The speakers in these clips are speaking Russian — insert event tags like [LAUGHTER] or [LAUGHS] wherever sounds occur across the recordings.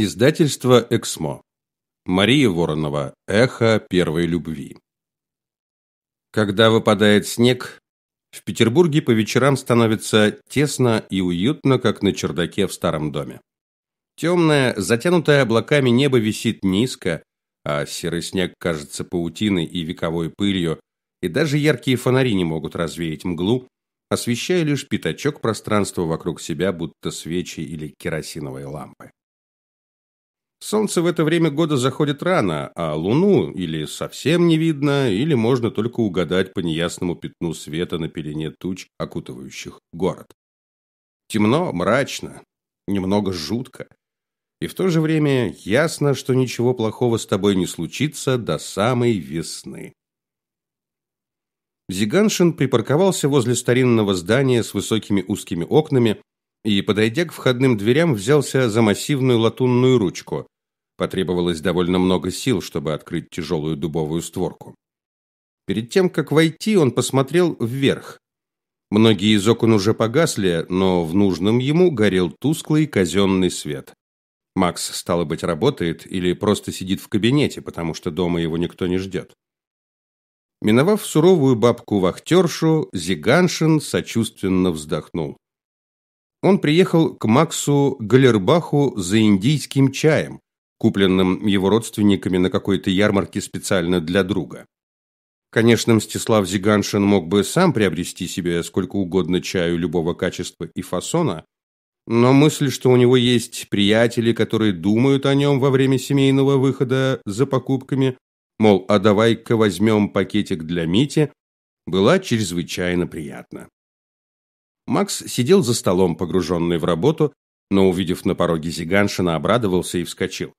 Издательство «Эксмо». Мария Воронова. Эхо первой любви. Когда выпадает снег, в Петербурге по вечерам становится тесно и уютно, как на чердаке в старом доме. Темное, затянутое облаками небо висит низко, а серый снег кажется паутиной и вековой пылью, и даже яркие фонари не могут развеять мглу, освещая лишь пятачок пространства вокруг себя, будто свечи или керосиновые лампы. Солнце в это время года заходит рано, а луну или совсем не видно, или можно только угадать по неясному пятну света на пелене туч, окутывающих город. Темно, мрачно, немного жутко. И в то же время ясно, что ничего плохого с тобой не случится до самой весны. Зиганшин припарковался возле старинного здания с высокими узкими окнами, и, подойдя к входным дверям, взялся за массивную латунную ручку. Потребовалось довольно много сил, чтобы открыть тяжелую дубовую створку. Перед тем, как войти, он посмотрел вверх. Многие из окон уже погасли, но в нужном ему горел тусклый казенный свет. Макс, стало быть, работает или просто сидит в кабинете, потому что дома его никто не ждет. Миновав суровую бабку-вахтершу, Зиганшин сочувственно вздохнул он приехал к Максу Галербаху за индийским чаем, купленным его родственниками на какой-то ярмарке специально для друга. Конечно, Мстислав Зиганшин мог бы сам приобрести себе сколько угодно чаю любого качества и фасона, но мысль, что у него есть приятели, которые думают о нем во время семейного выхода за покупками, мол, а давай-ка возьмем пакетик для Мити, была чрезвычайно приятна. Макс сидел за столом, погруженный в работу, но, увидев на пороге Зиганшина, обрадовался и вскочил.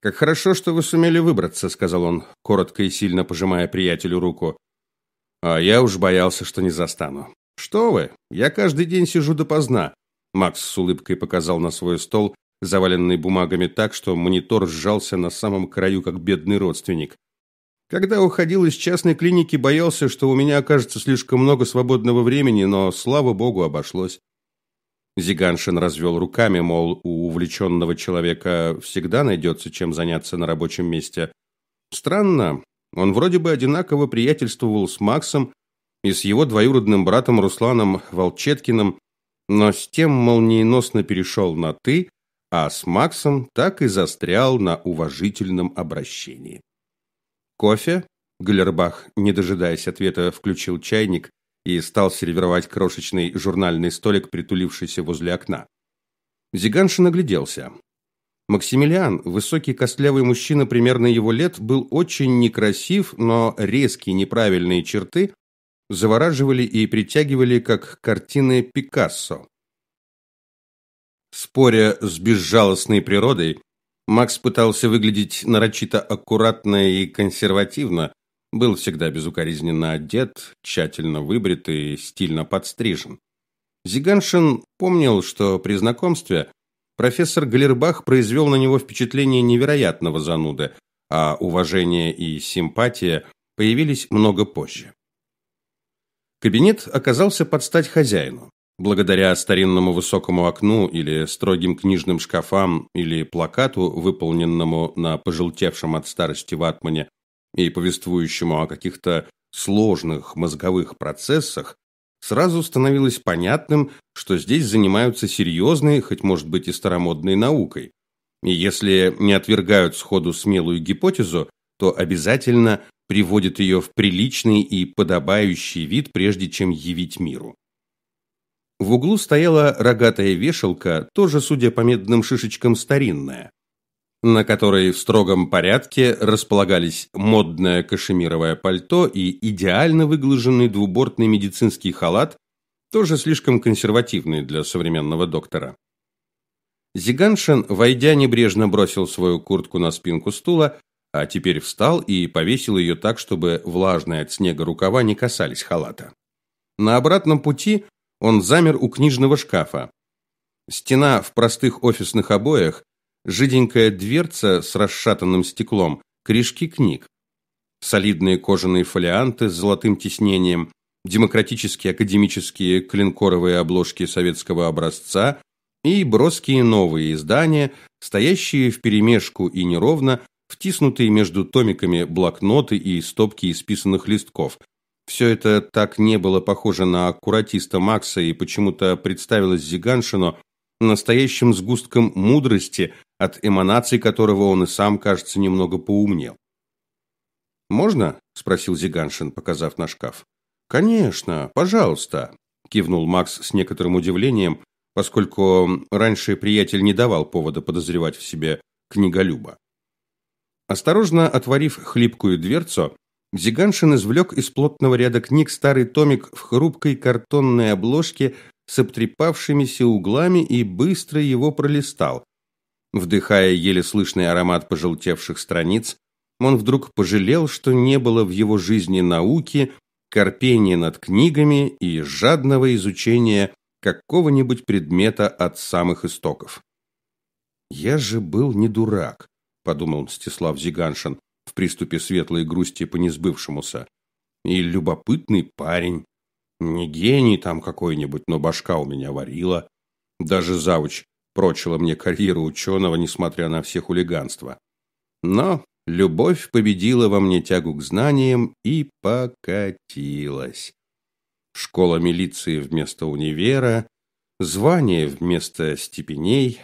«Как хорошо, что вы сумели выбраться», — сказал он, коротко и сильно пожимая приятелю руку. «А я уж боялся, что не застану». «Что вы? Я каждый день сижу допоздна», — Макс с улыбкой показал на свой стол, заваленный бумагами так, что монитор сжался на самом краю, как бедный родственник. Когда уходил из частной клиники, боялся, что у меня окажется слишком много свободного времени, но, слава богу, обошлось. Зиганшин развел руками, мол, у увлеченного человека всегда найдется чем заняться на рабочем месте. Странно, он вроде бы одинаково приятельствовал с Максом и с его двоюродным братом Русланом Волчеткиным, но с тем молниеносно перешел на «ты», а с Максом так и застрял на уважительном обращении. Кофе? Галербах, не дожидаясь ответа, включил чайник и стал сервировать крошечный журнальный столик, притулившийся возле окна. Зиганшин нагляделся. Максимилиан, высокий костлявый мужчина примерно его лет, был очень некрасив, но резкие неправильные черты завораживали и притягивали, как картины Пикассо. Споря с безжалостной природой, Макс пытался выглядеть нарочито аккуратно и консервативно, был всегда безукоризненно одет, тщательно выбрит и стильно подстрижен. Зиганшин помнил, что при знакомстве профессор Галербах произвел на него впечатление невероятного зануды, а уважение и симпатия появились много позже. Кабинет оказался под стать хозяину. Благодаря старинному высокому окну или строгим книжным шкафам или плакату, выполненному на пожелтевшем от старости ватмане и повествующему о каких-то сложных мозговых процессах, сразу становилось понятным, что здесь занимаются серьезной, хоть может быть и старомодной наукой. И если не отвергают сходу смелую гипотезу, то обязательно приводят ее в приличный и подобающий вид, прежде чем явить миру. В углу стояла рогатая вешалка, тоже, судя по медным шишечкам, старинная, на которой в строгом порядке располагались модное кашемировое пальто и идеально выглаженный двубортный медицинский халат, тоже слишком консервативный для современного доктора. Зиганшин, войдя, небрежно бросил свою куртку на спинку стула, а теперь встал и повесил ее так, чтобы влажные от снега рукава не касались халата. На обратном пути он замер у книжного шкафа. Стена в простых офисных обоях, жиденькая дверца с расшатанным стеклом, крышки книг. Солидные кожаные фолианты с золотым тиснением, демократические академические клинкоровые обложки советского образца и броские новые издания, стоящие вперемешку и неровно, втиснутые между томиками блокноты и стопки исписанных листков – все это так не было похоже на аккуратиста Макса и почему-то представилось Зиганшину настоящим сгустком мудрости, от эманаций которого он и сам, кажется, немного поумнел. «Можно?» – спросил Зиганшин, показав на шкаф. «Конечно, пожалуйста», – кивнул Макс с некоторым удивлением, поскольку раньше приятель не давал повода подозревать в себе книголюба. Осторожно отворив хлипкую дверцу, Зиганшин извлек из плотного ряда книг старый томик в хрупкой картонной обложке с обтрепавшимися углами и быстро его пролистал. Вдыхая еле слышный аромат пожелтевших страниц, он вдруг пожалел, что не было в его жизни науки, корпения над книгами и жадного изучения какого-нибудь предмета от самых истоков. «Я же был не дурак», – подумал Мстислав Зиганшин в приступе светлой грусти по несбывшемуся. И любопытный парень. Не гений там какой-нибудь, но башка у меня варила. Даже завуч прочила мне карьеру ученого, несмотря на все хулиганство. Но любовь победила во мне тягу к знаниям и покатилась. Школа милиции вместо универа, звание вместо степеней.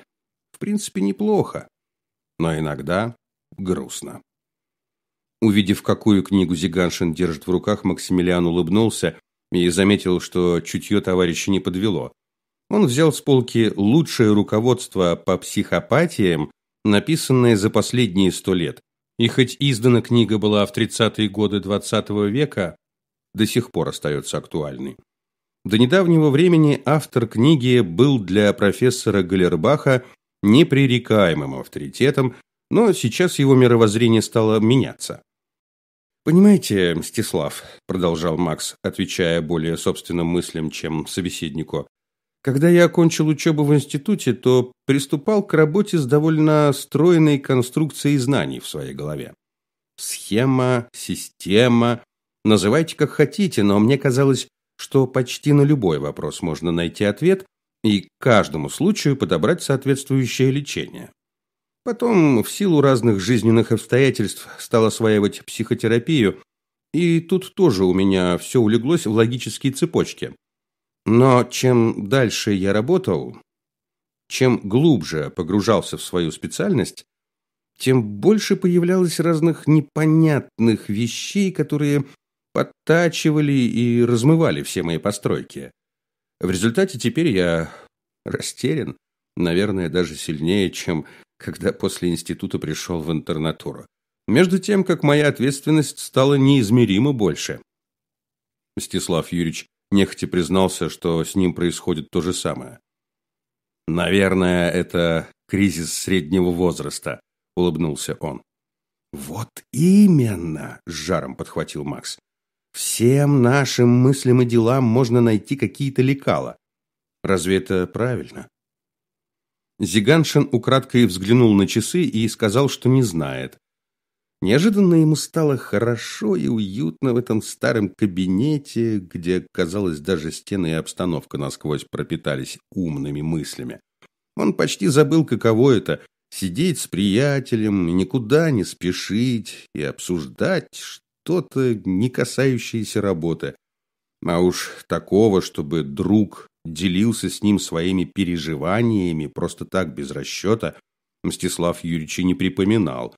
В принципе, неплохо, но иногда грустно. Увидев, какую книгу Зиганшин держит в руках, Максимилиан улыбнулся и заметил, что чутье товарища не подвело. Он взял с полки лучшее руководство по психопатиям, написанное за последние сто лет. И хоть издана книга была в 30-е годы XX -го века, до сих пор остается актуальной. До недавнего времени автор книги был для профессора Галербаха непререкаемым авторитетом, но сейчас его мировоззрение стало меняться. «Понимаете, Мстислав», – продолжал Макс, отвечая более собственным мыслям, чем собеседнику, «когда я окончил учебу в институте, то приступал к работе с довольно стройной конструкцией знаний в своей голове. Схема, система, называйте как хотите, но мне казалось, что почти на любой вопрос можно найти ответ и каждому случаю подобрать соответствующее лечение. Потом, в силу разных жизненных обстоятельств, стал осваивать психотерапию, и тут тоже у меня все улеглось в логические цепочки. Но чем дальше я работал, чем глубже погружался в свою специальность, тем больше появлялось разных непонятных вещей, которые подтачивали и размывали все мои постройки. В результате теперь я растерян, наверное, даже сильнее, чем когда после института пришел в интернатуру. Между тем, как моя ответственность стала неизмеримо больше. Мстислав Юрьевич нехотя признался, что с ним происходит то же самое. «Наверное, это кризис среднего возраста», – улыбнулся он. «Вот именно!» – с жаром подхватил Макс. «Всем нашим мыслям и делам можно найти какие-то лекала. Разве это правильно?» Зиганшин украдкой взглянул на часы и сказал, что не знает. Неожиданно ему стало хорошо и уютно в этом старом кабинете, где, казалось, даже стены и обстановка насквозь пропитались умными мыслями. Он почти забыл, каково это – сидеть с приятелем никуда не спешить, и обсуждать что-то, не касающееся работы. А уж такого, чтобы друг делился с ним своими переживаниями, просто так, без расчета, Мстислав Юрьевич не припоминал.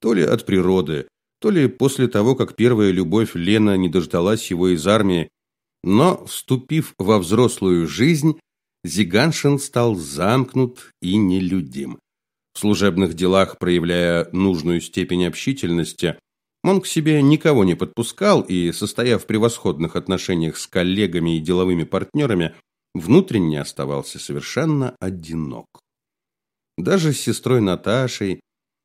То ли от природы, то ли после того, как первая любовь Лена не дождалась его из армии. Но, вступив во взрослую жизнь, Зиганшин стал замкнут и нелюдим. В служебных делах, проявляя нужную степень общительности, он к себе никого не подпускал и, состояв в превосходных отношениях с коллегами и деловыми партнерами, внутренне оставался совершенно одинок. Даже с сестрой Наташей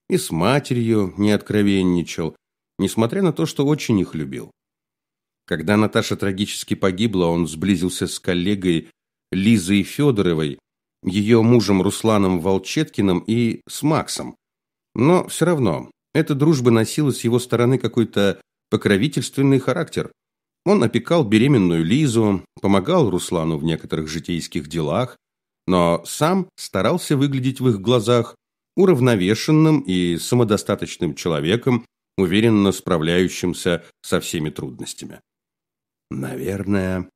и с матерью не откровенничал, несмотря на то, что очень их любил. Когда Наташа трагически погибла, он сблизился с коллегой Лизой Федоровой, ее мужем Русланом Волчеткиным и с Максом. Но все равно, эта дружба носила с его стороны какой-то покровительственный характер – он опекал беременную Лизу, помогал Руслану в некоторых житейских делах, но сам старался выглядеть в их глазах уравновешенным и самодостаточным человеком, уверенно справляющимся со всеми трудностями. «Наверное,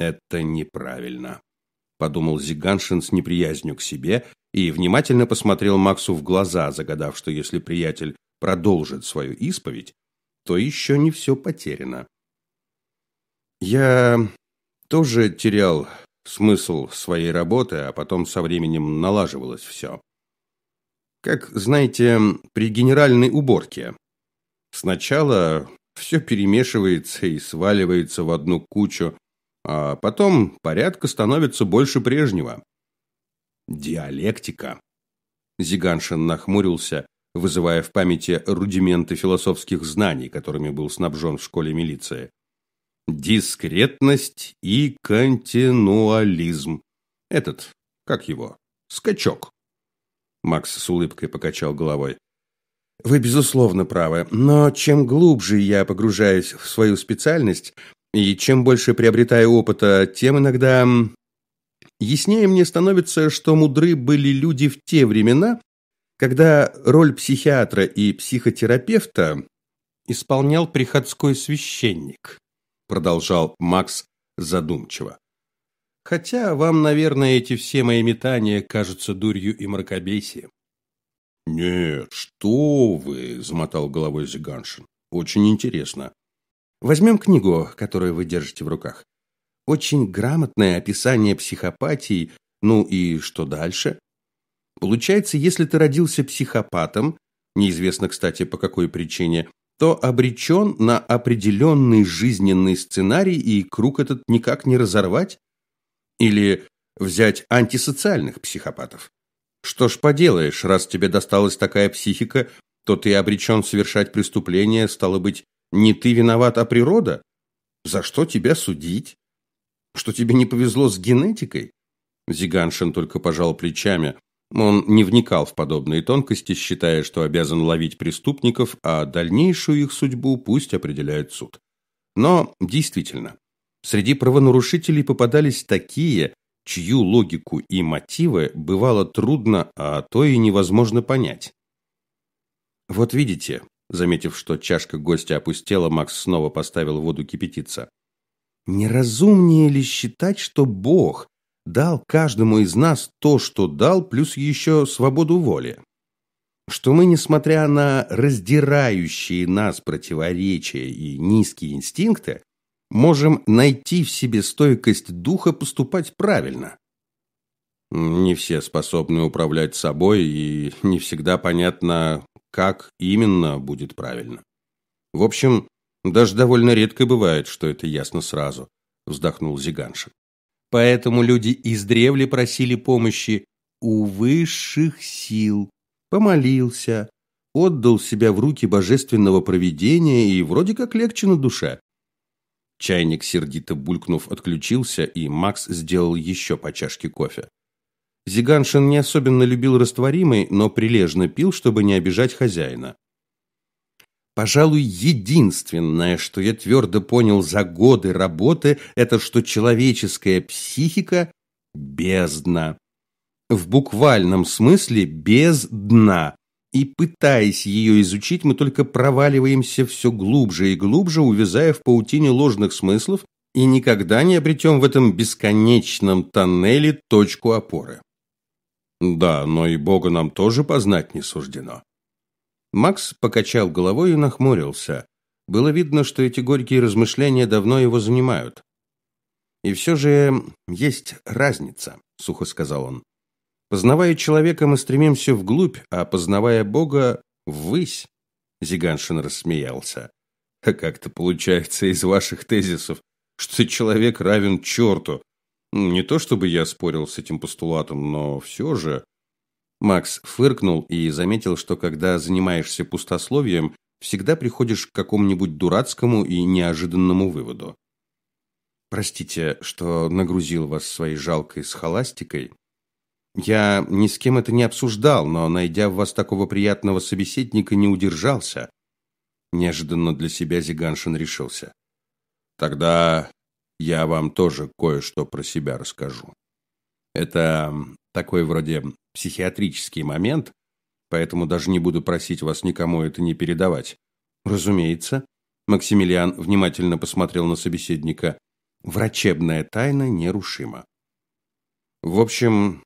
это неправильно», – подумал Зиганшин с неприязнью к себе и внимательно посмотрел Максу в глаза, загадав, что если приятель продолжит свою исповедь, то еще не все потеряно. Я тоже терял смысл своей работы, а потом со временем налаживалось все. Как, знаете, при генеральной уборке. Сначала все перемешивается и сваливается в одну кучу, а потом порядка становится больше прежнего. Диалектика. Зиганшин нахмурился, вызывая в памяти рудименты философских знаний, которыми был снабжен в школе милиции. Дискретность и континуализм. Этот, как его, скачок. Макс с улыбкой покачал головой. Вы безусловно правы, но чем глубже я погружаюсь в свою специальность и чем больше приобретаю опыта, тем иногда яснее мне становится, что мудры были люди в те времена, когда роль психиатра и психотерапевта исполнял приходской священник продолжал Макс задумчиво. Хотя вам, наверное, эти все мои метания кажутся дурью и мракобесием. Нет, что вы, замотал головой Зиганшин. Очень интересно. Возьмем книгу, которую вы держите в руках. Очень грамотное описание психопатии. Ну и что дальше? Получается, если ты родился психопатом, неизвестно, кстати, по какой причине, то обречен на определенный жизненный сценарий, и круг этот никак не разорвать? Или взять антисоциальных психопатов? Что ж поделаешь, раз тебе досталась такая психика, то ты обречен совершать преступление, стало быть, не ты виноват, а природа? За что тебя судить? Что тебе не повезло с генетикой? Зиганшин только пожал плечами. Он не вникал в подобные тонкости, считая, что обязан ловить преступников, а дальнейшую их судьбу пусть определяет суд. Но действительно, среди правонарушителей попадались такие, чью логику и мотивы бывало трудно, а то и невозможно понять. «Вот видите», — заметив, что чашка гостя опустела, Макс снова поставил воду кипятиться. «Неразумнее ли считать, что Бог дал каждому из нас то, что дал, плюс еще свободу воли. Что мы, несмотря на раздирающие нас противоречия и низкие инстинкты, можем найти в себе стойкость духа поступать правильно. Не все способны управлять собой, и не всегда понятно, как именно будет правильно. В общем, даже довольно редко бывает, что это ясно сразу, вздохнул Зиганшин. Поэтому люди издревле просили помощи у высших сил. Помолился, отдал себя в руки божественного провидения и вроде как легче на душе. Чайник, сердито булькнув, отключился, и Макс сделал еще по чашке кофе. Зиганшин не особенно любил растворимый, но прилежно пил, чтобы не обижать хозяина. Пожалуй, единственное, что я твердо понял за годы работы, это что человеческая психика – бездна. В буквальном смысле без дна. И пытаясь ее изучить, мы только проваливаемся все глубже и глубже, увязая в паутине ложных смыслов, и никогда не обретем в этом бесконечном тоннеле точку опоры. Да, но и Бога нам тоже познать не суждено. Макс покачал головой и нахмурился. Было видно, что эти горькие размышления давно его занимают. «И все же есть разница», — сухо сказал он. «Познавая человека, мы стремимся вглубь, а познавая Бога — ввысь», — Зиганшин рассмеялся. как как-то получается из ваших тезисов, что человек равен черту. Не то чтобы я спорил с этим постулатом, но все же...» Макс фыркнул и заметил, что когда занимаешься пустословием, всегда приходишь к какому-нибудь дурацкому и неожиданному выводу. «Простите, что нагрузил вас своей жалкой схоластикой. Я ни с кем это не обсуждал, но, найдя в вас такого приятного собеседника, не удержался». Неожиданно для себя Зиганшин решился. «Тогда я вам тоже кое-что про себя расскажу. Это такой вроде психиатрический момент, поэтому даже не буду просить вас никому это не передавать. Разумеется, Максимилиан внимательно посмотрел на собеседника. Врачебная тайна нерушима. В общем,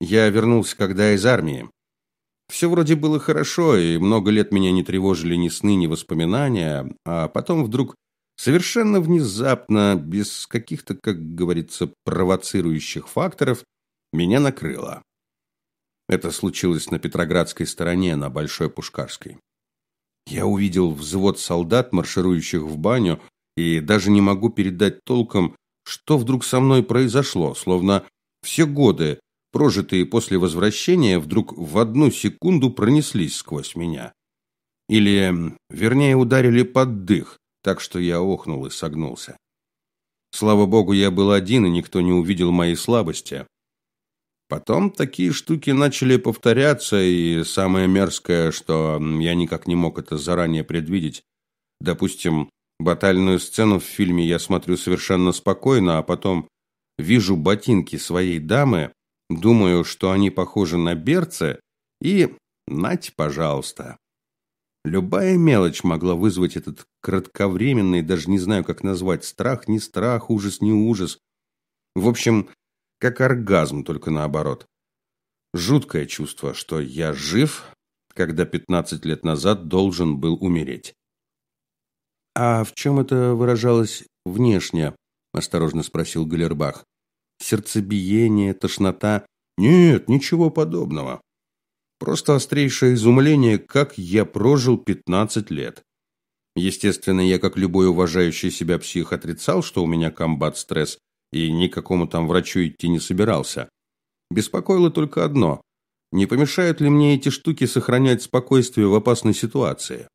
я вернулся когда из армии. Все вроде было хорошо, и много лет меня не тревожили ни сны, ни воспоминания, а потом вдруг совершенно внезапно, без каких-то, как говорится, провоцирующих факторов – меня накрыло. Это случилось на Петроградской стороне, на Большой Пушкарской. Я увидел взвод солдат, марширующих в баню, и даже не могу передать толком, что вдруг со мной произошло, словно все годы, прожитые после возвращения, вдруг в одну секунду пронеслись сквозь меня. Или, вернее, ударили под дых, так что я охнул и согнулся. Слава богу, я был один, и никто не увидел моей слабости. Потом такие штуки начали повторяться, и самое мерзкое, что я никак не мог это заранее предвидеть. Допустим, батальную сцену в фильме я смотрю совершенно спокойно, а потом вижу ботинки своей дамы, думаю, что они похожи на берцы, и нать, пожалуйста. Любая мелочь могла вызвать этот кратковременный, даже не знаю, как назвать, страх, не страх, ужас, не ужас. В общем, как оргазм, только наоборот. Жуткое чувство, что я жив, когда 15 лет назад должен был умереть. «А в чем это выражалось внешне?» – осторожно спросил Галербах. «Сердцебиение, тошнота?» «Нет, ничего подобного. Просто острейшее изумление, как я прожил 15 лет. Естественно, я, как любой уважающий себя псих, отрицал, что у меня комбат-стресс, и никакому там врачу идти не собирался. Беспокоило только одно – не помешают ли мне эти штуки сохранять спокойствие в опасной ситуации?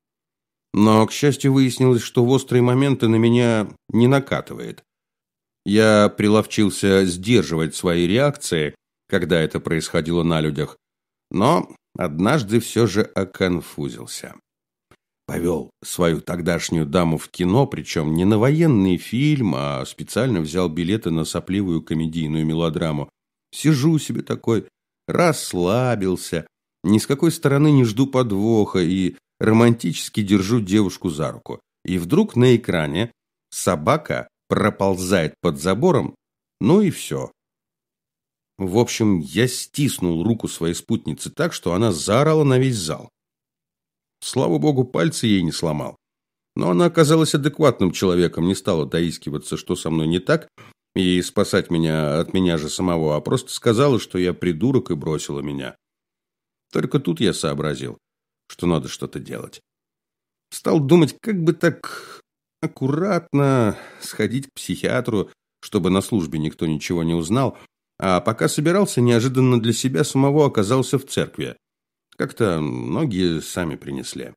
Но, к счастью, выяснилось, что в острые моменты на меня не накатывает. Я приловчился сдерживать свои реакции, когда это происходило на людях, но однажды все же оконфузился. Повел свою тогдашнюю даму в кино, причем не на военный фильм, а специально взял билеты на сопливую комедийную мелодраму. Сижу себе такой, расслабился, ни с какой стороны не жду подвоха и романтически держу девушку за руку. И вдруг на экране собака проползает под забором, ну и все. В общем, я стиснул руку своей спутницы так, что она заорала на весь зал. Слава богу, пальцы ей не сломал. Но она оказалась адекватным человеком, не стала доискиваться, что со мной не так, и спасать меня от меня же самого, а просто сказала, что я придурок и бросила меня. Только тут я сообразил, что надо что-то делать. Стал думать, как бы так аккуратно сходить к психиатру, чтобы на службе никто ничего не узнал, а пока собирался, неожиданно для себя самого оказался в церкви. Как-то многие сами принесли.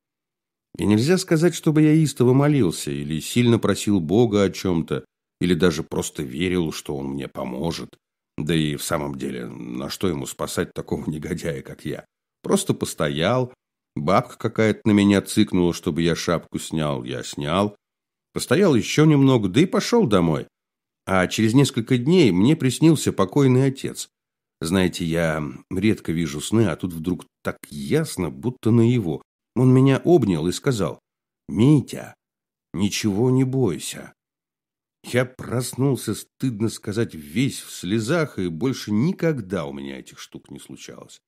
И нельзя сказать, чтобы я истово молился, или сильно просил Бога о чем-то, или даже просто верил, что Он мне поможет. Да и в самом деле, на что ему спасать такого [LAUGHS] негодяя, как я? Просто постоял, бабка какая-то на меня цыкнула, чтобы я шапку снял, я снял, постоял еще немного, да и пошел домой. А через несколько дней мне приснился покойный отец. Знаете, я редко вижу сны, а тут вдруг так ясно, будто на его. Он меня обнял и сказал, «Митя, ничего не бойся». Я проснулся, стыдно сказать, весь в слезах, и больше никогда у меня этих штук не случалось.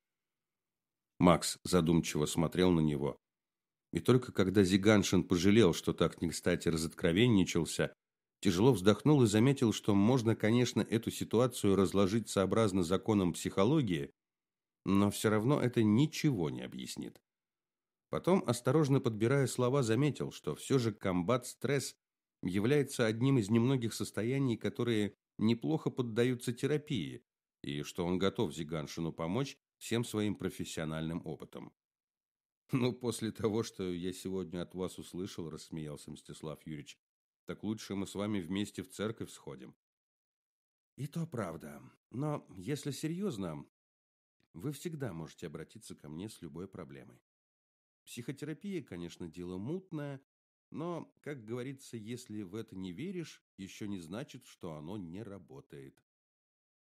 Макс задумчиво смотрел на него. И только когда Зиганшин пожалел, что так не кстати разоткровенничался, Тяжело вздохнул и заметил, что можно, конечно, эту ситуацию разложить сообразно законам психологии, но все равно это ничего не объяснит. Потом, осторожно подбирая слова, заметил, что все же комбат-стресс является одним из немногих состояний, которые неплохо поддаются терапии, и что он готов Зиганшину помочь всем своим профессиональным опытом. «Ну, после того, что я сегодня от вас услышал», – рассмеялся Мстислав Юрьевич, так лучше мы с вами вместе в церковь сходим. И то правда. Но если серьезно, вы всегда можете обратиться ко мне с любой проблемой. Психотерапия, конечно, дело мутное, но, как говорится, если в это не веришь, еще не значит, что оно не работает.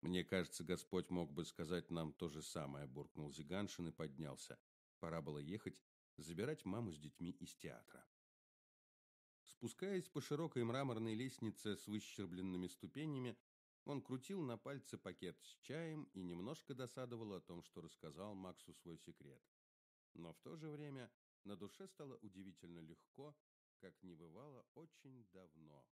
Мне кажется, Господь мог бы сказать нам то же самое, буркнул Зиганшин и поднялся. Пора было ехать, забирать маму с детьми из театра. Спускаясь по широкой мраморной лестнице с выщербленными ступенями, он крутил на пальце пакет с чаем и немножко досадовал о том, что рассказал Максу свой секрет. Но в то же время на душе стало удивительно легко, как не бывало очень давно.